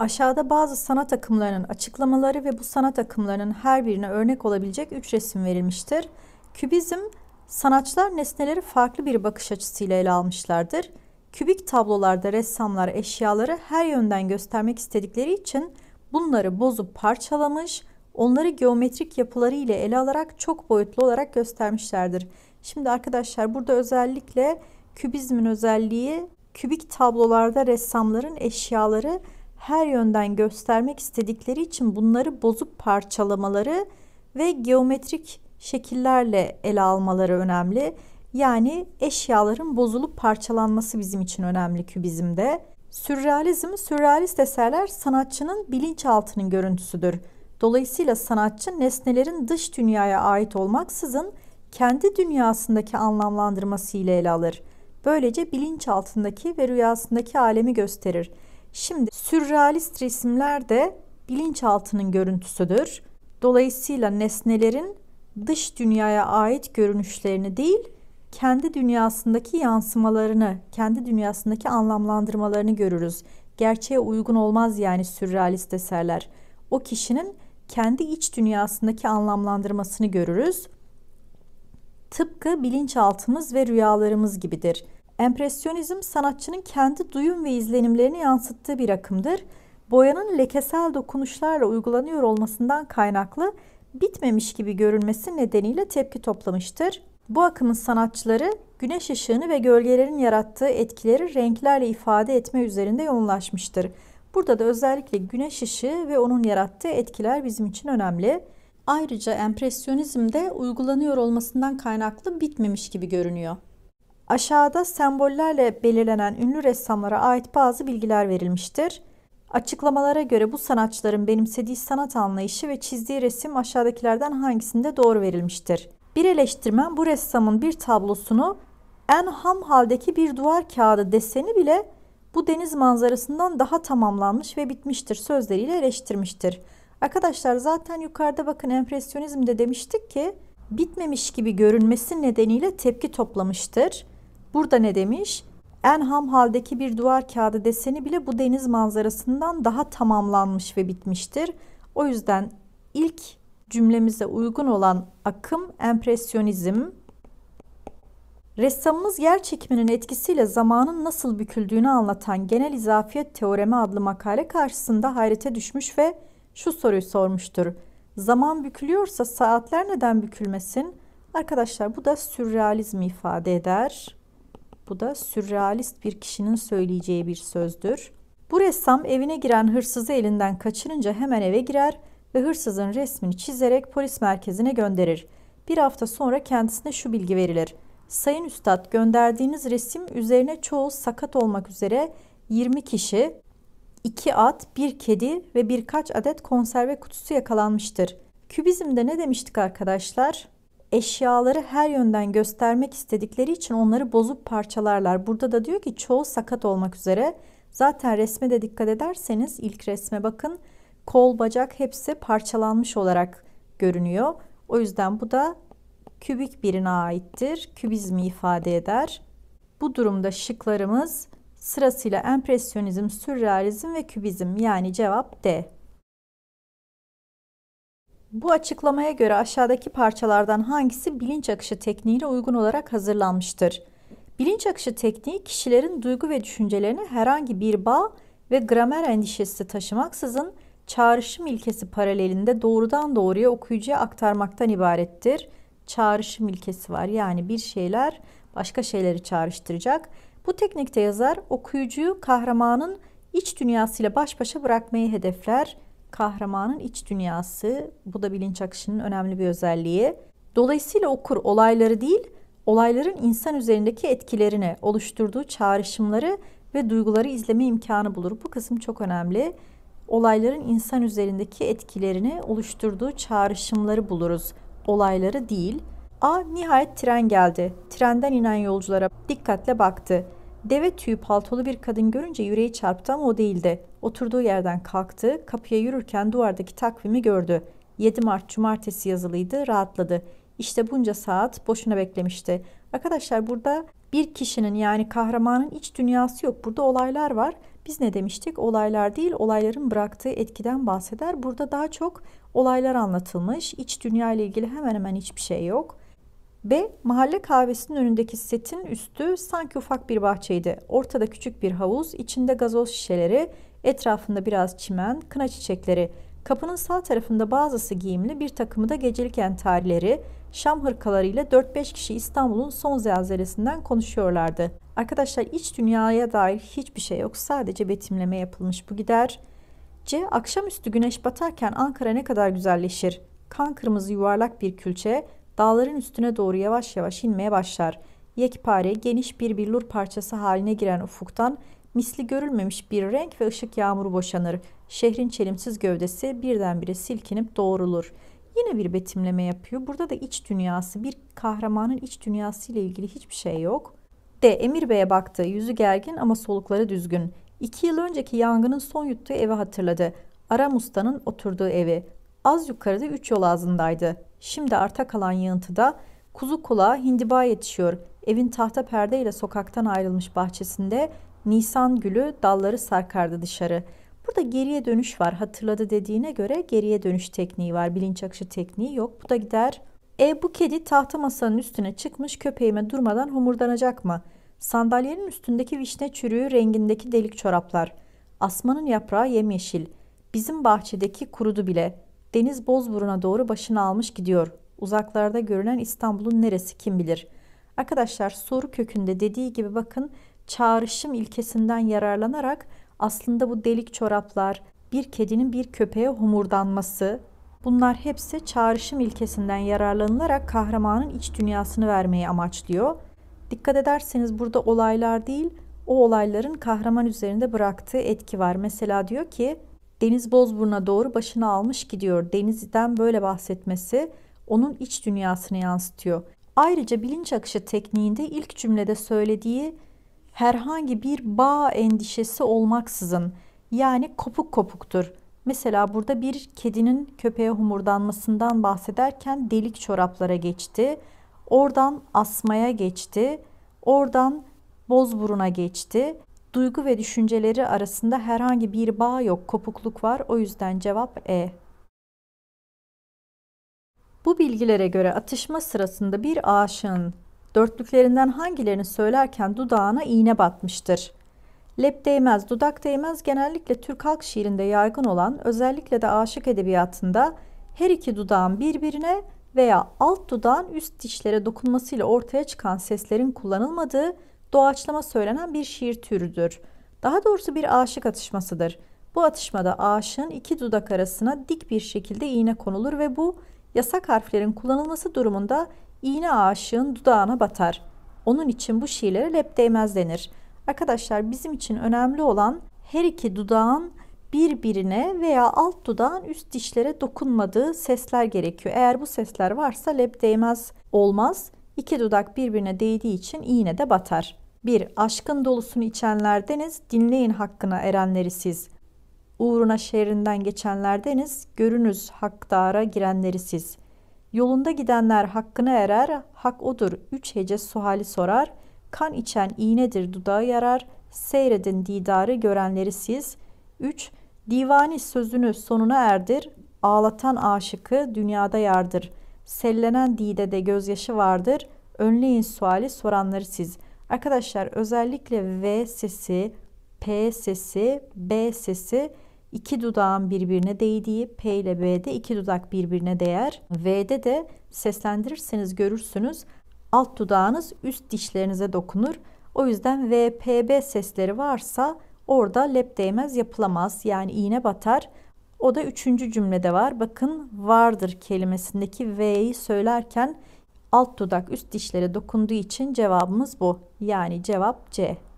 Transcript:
Aşağıda bazı sanat akımlarının açıklamaları ve bu sanat akımlarının her birine örnek olabilecek üç resim verilmiştir. Kübizm, sanatçılar nesneleri farklı bir bakış açısıyla ele almışlardır. Kübik tablolarda ressamlar eşyaları her yönden göstermek istedikleri için bunları bozup parçalamış, onları geometrik yapıları ile ele alarak çok boyutlu olarak göstermişlerdir. Şimdi arkadaşlar burada özellikle kübizmin özelliği kübik tablolarda ressamların eşyaları her yönden göstermek istedikleri için bunları bozup parçalamaları ve geometrik şekillerle ele almaları önemli. Yani eşyaların bozulup parçalanması bizim için önemli kübizmde. Sürrealizm, sürrealist eserler sanatçının bilinçaltının görüntüsüdür. Dolayısıyla sanatçı nesnelerin dış dünyaya ait olmaksızın kendi dünyasındaki anlamlandırması ile ele alır. Böylece bilinçaltındaki ve rüyasındaki alemi gösterir.'' Şimdi sürrealist resimler de bilinçaltının görüntüsüdür. Dolayısıyla nesnelerin dış dünyaya ait görünüşlerini değil, kendi dünyasındaki yansımalarını, kendi dünyasındaki anlamlandırmalarını görürüz. Gerçeğe uygun olmaz yani sürrealist eserler. O kişinin kendi iç dünyasındaki anlamlandırmasını görürüz. Tıpkı bilinçaltımız ve rüyalarımız gibidir. Empresyonizm sanatçının kendi duyum ve izlenimlerini yansıttığı bir akımdır. Boyanın lekesel dokunuşlarla uygulanıyor olmasından kaynaklı bitmemiş gibi görünmesi nedeniyle tepki toplamıştır. Bu akımın sanatçıları güneş ışığını ve gölgelerin yarattığı etkileri renklerle ifade etme üzerinde yoğunlaşmıştır. Burada da özellikle güneş ışığı ve onun yarattığı etkiler bizim için önemli. Ayrıca empresyonizmde uygulanıyor olmasından kaynaklı bitmemiş gibi görünüyor. Aşağıda sembollerle belirlenen ünlü ressamlara ait bazı bilgiler verilmiştir. Açıklamalara göre bu sanatçıların benimsediği sanat anlayışı ve çizdiği resim aşağıdakilerden hangisinde doğru verilmiştir? Bir eleştirmen bu ressamın bir tablosunu en ham haldeki bir duvar kağıdı deseni bile bu deniz manzarasından daha tamamlanmış ve bitmiştir sözleriyle eleştirmiştir. Arkadaşlar zaten yukarıda bakın empresyonizmde demiştik ki bitmemiş gibi görünmesi nedeniyle tepki toplamıştır. Burada ne demiş? En ham haldeki bir duvar kağıdı deseni bile bu deniz manzarasından daha tamamlanmış ve bitmiştir. O yüzden ilk cümlemize uygun olan akım empresyonizm. Ressamımız yer çekiminin etkisiyle zamanın nasıl büküldüğünü anlatan genel izafiyet teoremi adlı makale karşısında hayrete düşmüş ve şu soruyu sormuştur. Zaman bükülüyorsa saatler neden bükülmesin? Arkadaşlar bu da sürrealizmi ifade eder. Bu da sürrealist bir kişinin söyleyeceği bir sözdür. Bu ressam evine giren hırsızı elinden kaçırınca hemen eve girer ve hırsızın resmini çizerek polis merkezine gönderir. Bir hafta sonra kendisine şu bilgi verilir. Sayın Üstad gönderdiğiniz resim üzerine çoğu sakat olmak üzere 20 kişi, 2 at, 1 kedi ve birkaç adet konserve kutusu yakalanmıştır. Kübizmde ne demiştik arkadaşlar? eşyaları her yönden göstermek istedikleri için onları bozup parçalarlar. Burada da diyor ki çoğu sakat olmak üzere. Zaten resme de dikkat ederseniz ilk resme bakın. Kol, bacak hepsi parçalanmış olarak görünüyor. O yüzden bu da kübik birine aittir. Kübizmi ifade eder. Bu durumda şıklarımız sırasıyla empresyonizm, sürrealizm ve kübizm yani cevap D. Bu açıklamaya göre aşağıdaki parçalardan hangisi bilinç akışı tekniğine uygun olarak hazırlanmıştır? Bilinç akışı tekniği kişilerin duygu ve düşüncelerini herhangi bir bağ ve gramer endişesi taşımaksızın çağrışım ilkesi paralelinde doğrudan doğruya okuyucuya aktarmaktan ibarettir. Çağrışım ilkesi var yani bir şeyler başka şeyleri çağrıştıracak. Bu teknikte yazar okuyucuyu kahramanın iç dünyasıyla baş başa bırakmayı hedefler kahramanın iç dünyası. Bu da bilinç akışının önemli bir özelliği. Dolayısıyla okur olayları değil, olayların insan üzerindeki etkilerini, oluşturduğu çağrışımları ve duyguları izleme imkanı bulur. Bu kısım çok önemli. Olayların insan üzerindeki etkilerini, oluşturduğu çağrışımları buluruz. Olayları değil. A nihayet tren geldi. Trenden inen yolculara dikkatle baktı. Deve tüyü paltolu bir kadın görünce yüreği çarptı ama o değildi. Oturduğu yerden kalktı, kapıya yürürken duvardaki takvimi gördü. 7 Mart cumartesi yazılıydı, rahatladı. İşte bunca saat boşuna beklemişti. Arkadaşlar burada bir kişinin yani kahramanın iç dünyası yok. Burada olaylar var. Biz ne demiştik? Olaylar değil, olayların bıraktığı etkiden bahseder. Burada daha çok olaylar anlatılmış. İç dünya ile ilgili hemen hemen hiçbir şey yok. B. Mahalle kahvesinin önündeki setin üstü sanki ufak bir bahçeydi. Ortada küçük bir havuz, içinde gazoz şişeleri, etrafında biraz çimen, kına çiçekleri. Kapının sağ tarafında bazısı giyimli bir takımı da gecelik entarileri, şam hırkalarıyla 4-5 kişi İstanbul'un son zelzelesinden konuşuyorlardı. Arkadaşlar iç dünyaya dair hiçbir şey yok. Sadece betimleme yapılmış bu gider. C. Akşamüstü güneş batarken Ankara ne kadar güzelleşir. Kan kırmızı yuvarlak bir külçe, dağların üstüne doğru yavaş yavaş inmeye başlar. Yekpare geniş bir billur parçası haline giren ufuktan misli görülmemiş bir renk ve ışık yağmuru boşanır. Şehrin çelimsiz gövdesi birdenbire silkinip doğrulur. Yine bir betimleme yapıyor. Burada da iç dünyası, bir kahramanın iç dünyası ile ilgili hiçbir şey yok. D. Emir Bey'e baktı. Yüzü gergin ama solukları düzgün. İki yıl önceki yangının son yuttuğu evi hatırladı. Aram Usta'nın oturduğu evi. Az yukarıda üç yol ağzındaydı. Şimdi arta kalan yığıntıda kuzu kulağı hindiba yetişiyor. Evin tahta perdeyle sokaktan ayrılmış bahçesinde Nisan gülü dalları sarkardı dışarı. Burada geriye dönüş var. Hatırladı dediğine göre geriye dönüş tekniği var. Bilinç akışı tekniği yok. Bu da gider. E bu kedi tahta masanın üstüne çıkmış köpeğime durmadan homurdanacak mı? Sandalyenin üstündeki vişne çürüğü rengindeki delik çoraplar. Asmanın yaprağı yemyeşil. Bizim bahçedeki kurudu bile. Deniz Bozburun'a doğru başını almış gidiyor. Uzaklarda görünen İstanbul'un neresi kim bilir. Arkadaşlar soru kökünde dediği gibi bakın çağrışım ilkesinden yararlanarak aslında bu delik çoraplar, bir kedinin bir köpeğe homurdanması, bunlar hepsi çağrışım ilkesinden yararlanılarak kahramanın iç dünyasını vermeyi amaçlıyor. Dikkat ederseniz burada olaylar değil, o olayların kahraman üzerinde bıraktığı etki var. Mesela diyor ki Deniz Bozburun'a doğru başını almış gidiyor. Deniz'den böyle bahsetmesi onun iç dünyasını yansıtıyor. Ayrıca bilinç akışı tekniğinde ilk cümlede söylediği herhangi bir bağ endişesi olmaksızın yani kopuk kopuktur. Mesela burada bir kedinin köpeğe humurdanmasından bahsederken delik çoraplara geçti. Oradan asmaya geçti. Oradan bozburuna geçti. Duygu ve düşünceleri arasında herhangi bir bağ yok, kopukluk var. O yüzden cevap E. Bu bilgilere göre atışma sırasında bir aşığın dörtlüklerinden hangilerini söylerken dudağına iğne batmıştır? Lep değmez, dudak değmez genellikle Türk halk şiirinde yaygın olan özellikle de aşık edebiyatında her iki dudağın birbirine veya alt dudağın üst dişlere dokunmasıyla ortaya çıkan seslerin kullanılmadığı doğaçlama söylenen bir şiir türüdür. Daha doğrusu bir aşık atışmasıdır. Bu atışmada aşığın iki dudak arasına dik bir şekilde iğne konulur ve bu yasak harflerin kullanılması durumunda iğne aşığın dudağına batar. Onun için bu şiirlere lep değmez denir. Arkadaşlar bizim için önemli olan her iki dudağın birbirine veya alt dudağın üst dişlere dokunmadığı sesler gerekiyor. Eğer bu sesler varsa lep değmez olmaz. İki dudak birbirine değdiği için iğne de batar. 1. Aşkın dolusunu içenlerdeniz, dinleyin hakkına erenleri siz. Uğruna şehrinden geçenlerdeniz, görünüz hakdara girenleri siz. Yolunda gidenler hakkına erer, hak odur. Üç hece suhali sorar, kan içen iğnedir dudağı yarar, seyredin didarı görenleri siz. 3. Divani sözünü sonuna erdir, ağlatan aşıkı dünyada yardır. Sellenen dide didede gözyaşı vardır, önleyin suali soranları siz.'' Arkadaşlar özellikle V sesi, P sesi, B sesi iki dudağın birbirine değdiği P ile B'de iki dudak birbirine değer. V'de de seslendirirseniz görürsünüz alt dudağınız üst dişlerinize dokunur. O yüzden V, P, B sesleri varsa orada lep değmez yapılamaz yani iğne batar. O da üçüncü cümlede var. Bakın vardır kelimesindeki V'yi söylerken alt dudak üst dişlere dokunduğu için cevabımız bu. Yani cevap C.